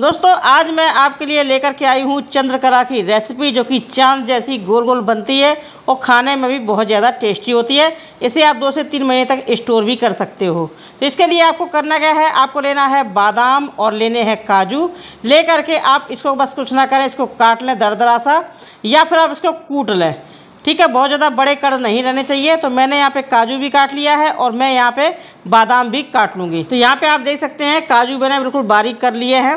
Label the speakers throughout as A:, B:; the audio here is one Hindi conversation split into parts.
A: दोस्तों आज मैं आपके लिए लेकर के आई हूँ चंद्रकला की रेसिपी जो कि चांद जैसी गोल गोल बनती है और खाने में भी बहुत ज़्यादा टेस्टी होती है इसे आप दो से तीन महीने तक स्टोर भी कर सकते हो तो इसके लिए आपको करना क्या है आपको लेना है बादाम और लेने हैं काजू ले करके आप इसको बस कुछ ना करें इसको काट लें दर सा या फिर आप इसको कूट लें ठीक है बहुत ज़्यादा बड़े कड़ नहीं रहने चाहिए तो मैंने यहाँ पे काजू भी काट लिया है और मैं यहाँ पे बादाम भी काट लूँगी तो यहाँ पे आप देख सकते हैं काजू मैंने बिल्कुल बारीक कर लिए हैं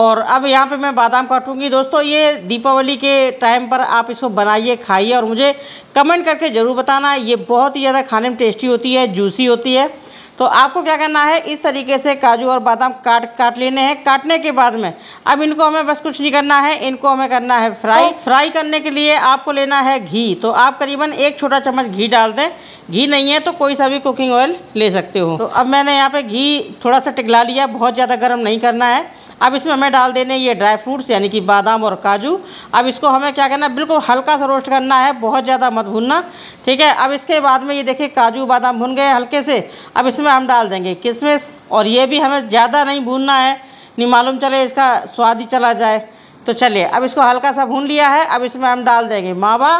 A: और अब यहाँ पे मैं बादाम काटूँगी दोस्तों ये दीपावली के टाइम पर आप इसको बनाइए खाइए और मुझे कमेंट करके ज़रूर बताना ये बहुत ही ज़्यादा खाने में टेस्टी होती है जूसी होती है तो आपको क्या करना है इस तरीके से काजू और बादाम काट काट लेने हैं काटने के बाद में अब इनको हमें बस कुछ नहीं करना है इनको हमें करना है फ्राई तो फ्राई करने के लिए आपको लेना है घी तो आप करीबन एक छोटा चम्मच घी डाल दें घी नहीं है तो कोई सा भी कुकिंग ऑयल ले सकते हो तो अब मैंने यहाँ पे घी थोड़ा सा टिकला लिया बहुत ज़्यादा गर्म नहीं करना है अब इसमें हमें डाल देने ये ड्राई फ्रूट्स यानी कि बादाम और काजू अब इसको हमें क्या करना है बिल्कुल हल्का सा रोस्ट करना है बहुत ज़्यादा मत भूनना ठीक है अब इसके बाद में ये देखिए काजू बादाम भुन गए हल्के से अब इसमें इसमें हम डाल देंगे किशमिश और ये भी हमें ज़्यादा नहीं भूनना है नहीं मालूम चले इसका स्वाद ही चला जाए तो चलिए अब इसको हल्का सा भून लिया है अब इसमें हम डाल देंगे मावा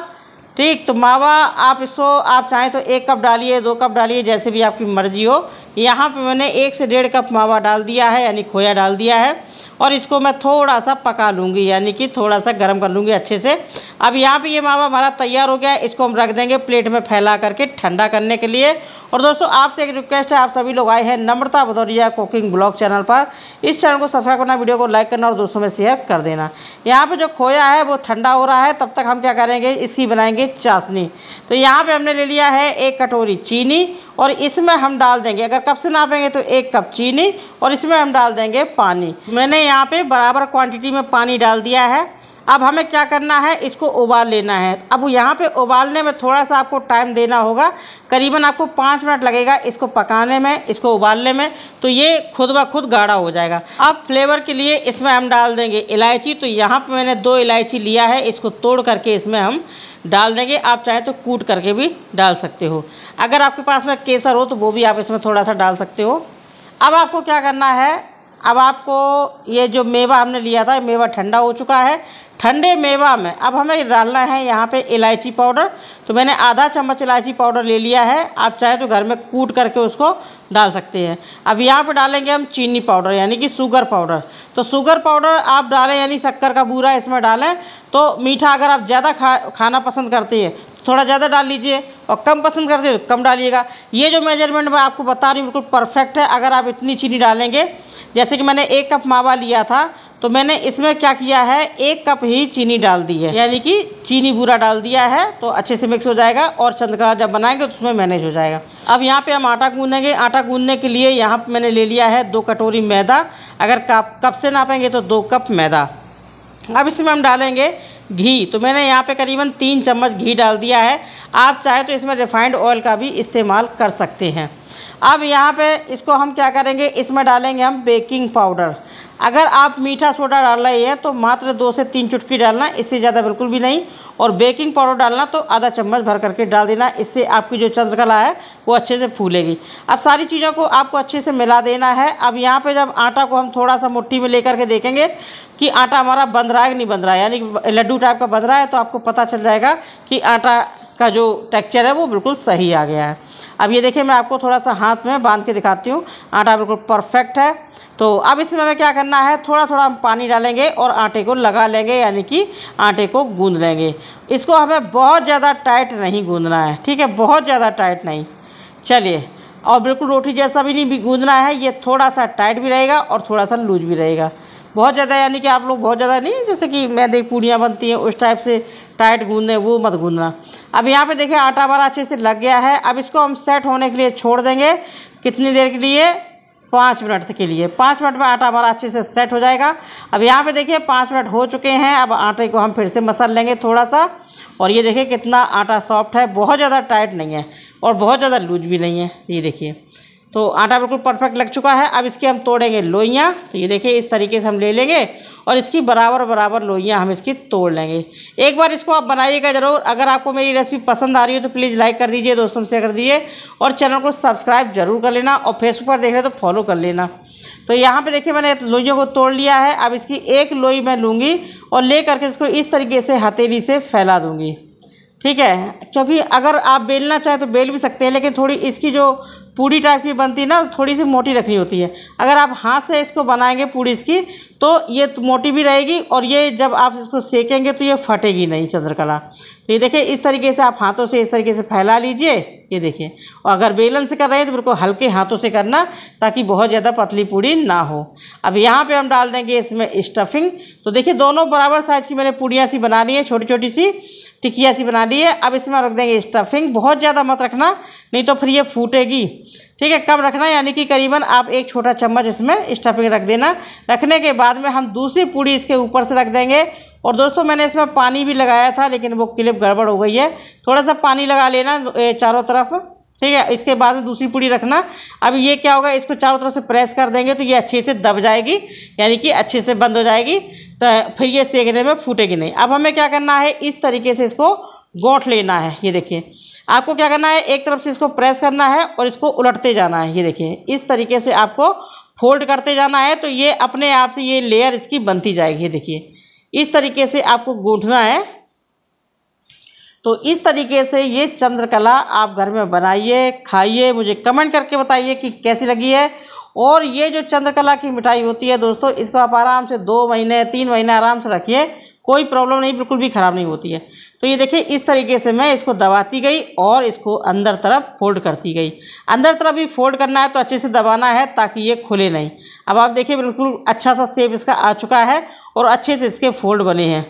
A: ठीक तो मावा आप इसको आप चाहें तो एक कप डालिए दो कप डालिए जैसे भी आपकी मर्ज़ी हो यहाँ पे मैंने एक से डेढ़ कप मावा डाल दिया है यानी खोया डाल दिया है और इसको मैं थोड़ा सा पका लूँगी यानी कि थोड़ा सा गर्म कर लूँगी अच्छे से अब यहाँ पे ये मावा हमारा तैयार हो गया है इसको हम रख देंगे प्लेट में फैला करके ठंडा करने के लिए और दोस्तों आपसे एक रिक्वेस्ट है आप सभी लोग आए हैं Namrata Bhadauria cooking blog channel पर इस चैनल को सब्सक्राइब करना वीडियो को लाइक करना और दोस्तों में शेयर कर देना यहाँ पर जो खोया है वो ठंडा हो रहा है तब तक हम क्या करेंगे इसी बनाएंगे चाशनी तो यहाँ पर हमने ले लिया है एक कटोरी चीनी और इसमें हम डाल देंगे अगर कप से नापेंगे तो एक कप चीनी और इसमें हम डाल देंगे पानी मैंने यहाँ पे बराबर क्वांटिटी में पानी डाल दिया है अब हमें क्या करना है इसको उबाल लेना है अब यहाँ पे उबालने में थोड़ा सा आपको टाइम देना होगा करीबन आपको पाँच मिनट लगेगा इसको पकाने में इसको उबालने में तो ये खुद ब खुद गाढ़ा हो जाएगा अब फ्लेवर के लिए इसमें हम डाल देंगे इलायची तो यहाँ पे मैंने दो इलायची लिया है इसको तोड़ करके इसमें हम डाल देंगे आप चाहे तो कूट करके भी डाल सकते हो अगर आपके पास में केसर हो तो वो भी आप इसमें थोड़ा सा डाल सकते हो अब आपको क्या करना है अब आपको ये जो मेवा हमने लिया था मेवा ठंडा हो चुका है ठंडे मेवा में अब हमें डालना है यहाँ पे इलायची पाउडर तो मैंने आधा चम्मच इलायची पाउडर ले लिया है आप चाहे तो घर में कूट करके उसको डाल सकते हैं अब यहाँ पे डालेंगे हम चीनी पाउडर यानी कि शुगर पाउडर तो शुगर पाउडर आप डालें यानी शक्कर का बूरा इसमें डालें तो मीठा अगर आप ज़्यादा खा खाना पसंद करते हैं तो थोड़ा ज़्यादा डाल लीजिए और कम पसंद करते हो तो कम डालिएगा ये जो मेजरमेंट मैं आपको बता रही हूँ बिल्कुल परफेक्ट है अगर आप इतनी चीनी डालेंगे जैसे कि मैंने एक कप मावा लिया था तो मैंने इसमें क्या किया है एक कप ही चीनी डाल दी है यानी कि चीनी बूरा डाल दिया है तो अच्छे से मिक्स हो जाएगा और चंद्रकला जब बनाएंगे तो उसमें मैनेज हो जाएगा अब यहाँ पे हम आटा गूंदेंगे आटा गूंदने के लिए यहाँ पे मैंने ले लिया है दो कटोरी मैदा अगर कप कप से नापेंगे तो दो कप मैदा अब इसमें हम डालेंगे घी तो मैंने यहाँ पे करीबन तीन चम्मच घी डाल दिया है आप चाहे तो इसमें रिफाइंड ऑयल का भी इस्तेमाल कर सकते हैं अब यहाँ पे इसको हम क्या करेंगे इसमें डालेंगे हम बेकिंग पाउडर अगर आप मीठा सोडा डाल रहे हैं तो मात्र दो से तीन चुटकी डालना इससे ज़्यादा बिल्कुल भी नहीं और बेकिंग पाउडर डालना तो आधा चम्मच भर करके डाल देना इससे आपकी जो चंद्रकला है वो अच्छे से फूलेगी अब सारी चीज़ों को आपको अच्छे से मिला देना है अब यहाँ पे जब आटा को हम थोड़ा सा मुट्ठी में लेकर के देखेंगे कि आटा हमारा बंध रहा है कि नहीं बंध रहा है यानी लड्डू टाइप का बंध रहा है तो आपको पता चल जाएगा कि आटा का जो टेक्चर है वो बिल्कुल सही आ गया है अब ये देखिए मैं आपको थोड़ा सा हाथ में बांध के दिखाती हूँ आटा बिल्कुल परफेक्ट है तो अब इसमें हमें क्या करना है थोड़ा थोड़ा हम पानी डालेंगे और आटे को लगा लेंगे यानी कि आटे को गूंद लेंगे इसको हमें बहुत ज़्यादा टाइट नहीं गूंदना है ठीक है बहुत ज़्यादा टाइट नहीं चलिए और बिल्कुल रोटी जैसा भी नहीं भी गूंदना है ये थोड़ा सा टाइट भी रहेगा और थोड़ा सा लूज भी रहेगा बहुत ज़्यादा यानी कि आप लोग बहुत ज़्यादा नहीं जैसे कि मैदे की पूड़ियाँ बनती हैं उस टाइप से टाइट गूंदने वो मत गूंदना अब यहाँ पे देखिए आटा हमारा अच्छे से लग गया है अब इसको हम सेट होने के लिए छोड़ देंगे कितनी देर के लिए पाँच मिनट के लिए पाँच मिनट में आटा हमारा अच्छे से सेट हो जाएगा अब यहाँ पे देखिए पाँच मिनट हो चुके हैं अब आटे को हम फिर से मसल लेंगे थोड़ा सा और ये देखिए कितना आटा सॉफ्ट है बहुत ज़्यादा टाइट नहीं है और बहुत ज़्यादा लूज भी नहीं है ये देखिए तो आटा बिल्कुल परफेक्ट लग चुका है अब इसकी हम तोड़ेंगे लोइयाँ तो ये देखिए इस तरीके से हम ले लेंगे और इसकी बराबर बराबर लोइयाँ हम इसकी तोड़ लेंगे एक बार इसको आप बनाइएगा ज़रूर अगर आपको मेरी रेसिपी पसंद आ रही हो तो प्लीज़ लाइक कर दीजिए दोस्तों शेयर कर दीजिए और चैनल को सब्सक्राइब जरूर कर लेना और फेसबुक पर देख रहे तो फॉलो कर लेना तो यहाँ पर देखिए मैंने लोइयों को तोड़ लिया है अब इसकी एक लोई मैं लूँगी और ले करके इसको इस तरीके से हथेली से फैला दूँगी ठीक है क्योंकि अगर आप बेलना चाहें तो बेल भी सकते हैं लेकिन थोड़ी इसकी जो पूड़ी टाइप की बनती है ना थोड़ी सी मोटी रखनी होती है अगर आप हाथ से इसको बनाएंगे पूड़ी इसकी तो ये तो मोटी भी रहेगी और ये जब आप इसको सेकेंगे तो ये फटेगी नहीं चंद्रकला तो ये देखिए इस तरीके से आप हाथों से इस तरीके से फैला लीजिए ये देखिए और अगर बेलन से कर रहे हैं तो बिल्कुल हल्के हाथों से करना ताकि बहुत ज़्यादा पतली पूड़ी ना हो अब यहाँ पे हम डाल देंगे इसमें स्टफिंग तो देखिए दोनों बराबर साइज़ की मैंने पूड़ियाँ सी बनानी है छोटी छोटी सी टिकिया सी बना ली है अब इसमें रख देंगे स्टफिंग बहुत ज़्यादा मत रखना नहीं तो फिर ये फूटेगी ठीक है कम रखना यानी कि करीबन आप एक छोटा चम्मच इसमें स्टफिंग रख देना रखने के बाद में हम दूसरी पूड़ी इसके ऊपर से रख देंगे और दोस्तों मैंने इसमें पानी भी लगाया था लेकिन वो क्लिप गड़बड़ हो गई है थोड़ा सा पानी लगा लेना चारों तरफ ठीक है इसके बाद में दूसरी पूड़ी रखना अब ये क्या होगा इसको चारों तरफ से प्रेस कर देंगे तो ये अच्छे से दब जाएगी यानी कि अच्छे से बंद हो जाएगी तो फिर ये सेकने में फूटेगी नहीं अब हमें क्या करना है इस तरीके से इसको गोठ लेना है ये देखिए आपको क्या करना है एक तरफ से इसको प्रेस करना है और इसको उलटते जाना है ये देखिए इस तरीके से आपको फोल्ड करते जाना है तो ये अपने आप से ये लेयर इसकी बनती जाएगी ये देखिए इस तरीके से आपको गूंठना है तो इस तरीके से ये चंद्रकला आप घर में बनाइए खाइए मुझे कमेंट करके बताइए कि कैसी लगी है और ये जो चंद्रकला की मिठाई होती है दोस्तों इसको आप आराम से दो महीने तीन महीने आराम से रखिए कोई प्रॉब्लम नहीं बिल्कुल भी ख़राब नहीं होती है तो ये देखिए इस तरीके से मैं इसको दबाती गई और इसको अंदर तरफ फोल्ड करती गई अंदर तरफ भी फोल्ड करना है तो अच्छे से दबाना है ताकि ये खुले नहीं अब आप देखिए बिल्कुल अच्छा सा सेप इसका आ चुका है और अच्छे से इसके फोल्ड बने हैं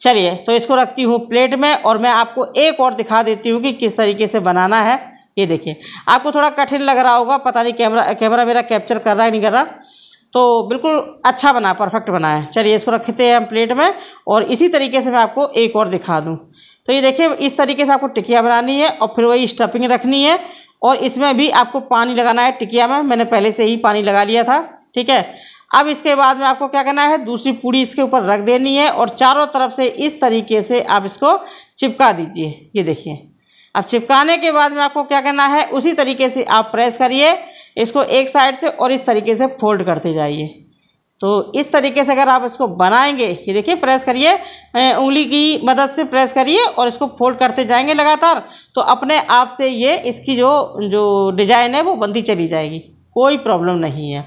A: चलिए तो इसको रखती हूँ प्लेट में और मैं आपको एक और दिखा देती हूँ कि किस तरीके से बनाना है ये देखिए आपको थोड़ा कठिन लग रहा होगा पता नहीं कैमरा कैमरा मेरा कैप्चर कर रहा है नहीं कर रहा तो बिल्कुल अच्छा बना परफेक्ट बना है चलिए इसको रखते हैं हम प्लेट में और इसी तरीके से मैं आपको एक और दिखा दूँ तो ये देखिए इस तरीके से आपको टिकिया बनानी है और फिर वही स्टफिंग रखनी है और इसमें भी आपको पानी लगाना है टिकिया में मैंने पहले से ही पानी लगा लिया था ठीक है अब इसके बाद में आपको क्या करना है दूसरी पूड़ी इसके ऊपर रख देनी है और चारों तरफ से इस तरीके से आप इसको चिपका दीजिए ये देखिए अब चिपकाने के बाद में आपको क्या करना है उसी तरीके से आप प्रेस करिए इसको एक साइड से और इस तरीके से फोल्ड करते जाइए तो इस तरीके से अगर आप इसको बनाएंगे ये देखिए प्रेस करिए उंगली की मदद से प्रेस करिए और इसको फोल्ड करते जाएंगे लगातार तो अपने आप से ये इसकी जो जो डिज़ाइन है वो बनती चली जाएगी कोई प्रॉब्लम नहीं है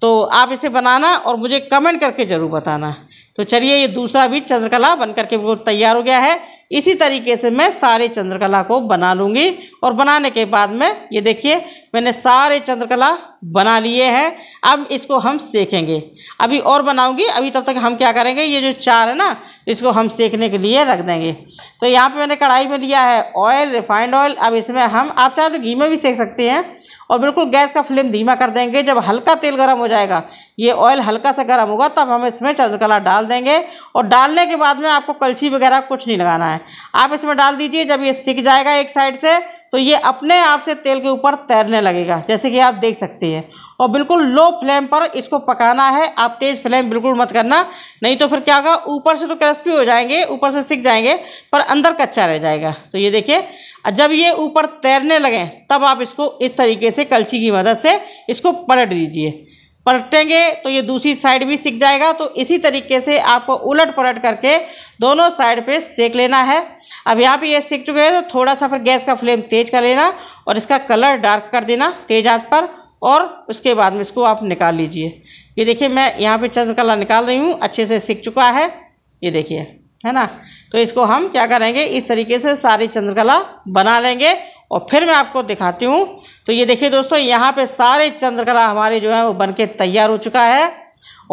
A: तो आप इसे बनाना और मुझे कमेंट करके ज़रूर बताना तो चलिए ये दूसरा भी चंद्रकला बन करके वो तैयार हो गया है इसी तरीके से मैं सारे चंद्रकला को बना लूँगी और बनाने के बाद में ये देखिए मैंने सारे चंद्रकला बना लिए हैं अब इसको हम सेकेंगे अभी और बनाऊँगी अभी तब तक हम क्या करेंगे ये जो चार है ना इसको हम सेकने के लिए रख देंगे तो यहाँ पे मैंने कढ़ाई में लिया है ऑयल रिफाइंड ऑयल अब इसमें हम आप चाहे तो घी में भी सेक सकते हैं और बिल्कुल गैस का फ्लेम धीमा कर देंगे जब हल्का तेल गर्म हो जाएगा ये ऑयल हल्का सा गर्म होगा तब हम इसमें चंद्रकला डाल देंगे और डालने के बाद में आपको कलछी वगैरह कुछ नहीं लगाना है आप इसमें डाल दीजिए जब ये सिक जाएगा एक साइड से तो ये अपने आप से तेल के ऊपर तैरने लगेगा जैसे कि आप देख सकते हैं और बिल्कुल लो फ्लेम पर इसको पकाना है आप तेज़ फ्लेम बिल्कुल मत करना नहीं तो फिर क्या होगा ऊपर से तो क्रिस्पी हो जाएंगे ऊपर से सिक जाएंगे पर अंदर कच्चा रह जाएगा तो ये देखिए जब ये ऊपर तैरने लगें तब आप इसको इस तरीके से कलछी की मदद से इसको पलट दीजिए पलटेंगे तो ये दूसरी साइड भी सीख जाएगा तो इसी तरीके से आपको उलट पलट करके दोनों साइड पे सेक लेना है अब यहाँ पे ये सीख चुके हैं तो थोड़ा सा फिर गैस का फ्लेम तेज कर लेना और इसका कलर डार्क कर देना तेज आंच पर और उसके बाद में इसको आप निकाल लीजिए ये देखिए मैं यहाँ पे चंद्रकला निकाल रही हूँ अच्छे से सीख चुका है ये देखिए है ना तो इसको हम क्या करेंगे इस तरीके से सारी चंद्रकला बना लेंगे और फिर मैं आपको दिखाती हूँ तो ये देखिए दोस्तों यहाँ पे सारे चंद्रकला हमारे जो है वो बन के तैयार हो चुका है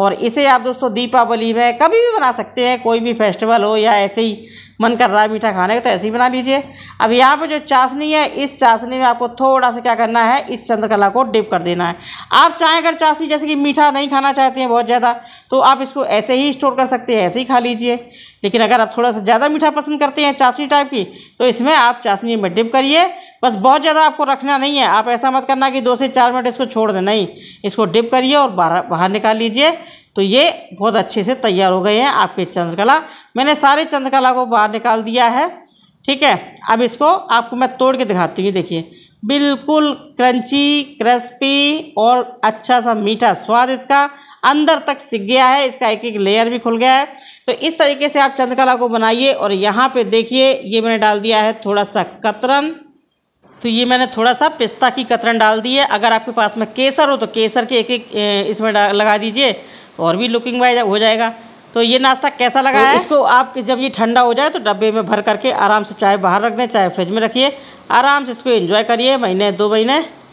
A: और इसे आप दोस्तों दीपावली में कभी भी बना सकते हैं कोई भी फेस्टिवल हो या ऐसे ही मन कर रहा है मीठा खाने का तो ऐसे ही बना लीजिए अब यहाँ पे जो चाशनी है इस चाशनी में आपको थोड़ा सा क्या करना है इस चंद्रकला को डिप कर देना है आप चाहें अगर चाशनी जैसे कि मीठा नहीं खाना चाहते हैं बहुत ज़्यादा तो आप इसको ऐसे ही स्टोर कर सकते हैं ऐसे ही खा लीजिए लेकिन अगर आप थोड़ा सा ज़्यादा मीठा पसंद करते हैं चाशनी टाइप की तो इसमें आप चाशनी में डिप करिए बस बहुत ज़्यादा आपको रखना नहीं है आप ऐसा मत करना कि दो से चार मिनट इसको छोड़ दें नहीं इसको डिप करिए और बाहर बाहर निकाल लीजिए तो ये बहुत अच्छे से तैयार हो गए हैं आपके चंद्रकला मैंने सारे चंद्रकला को बाहर निकाल दिया है ठीक है अब इसको आपको मैं तोड़ के दिखाती हूँ देखिए बिल्कुल क्रंची क्रिस्पी और अच्छा सा मीठा स्वाद इसका अंदर तक सीख गया है इसका एक एक लेयर भी खुल गया है तो इस तरीके से आप चंद्रकला को बनाइए और यहाँ पे देखिए ये मैंने डाल दिया है थोड़ा सा कतरन तो ये मैंने थोड़ा सा पिस्ता की कतरन डाल दी है अगर आपके पास में केसर हो तो केसर के एक एक इसमें लगा दीजिए और भी लुकिंग वाइज हो जाएगा तो ये नाश्ता कैसा लगा तो है इसको आप जब ये ठंडा हो जाए तो डब्बे में भर करके आराम से चाय बाहर रख दें चाहे फ्रिज में रखिए आराम से इसको एंजॉय करिए महीने दो महीने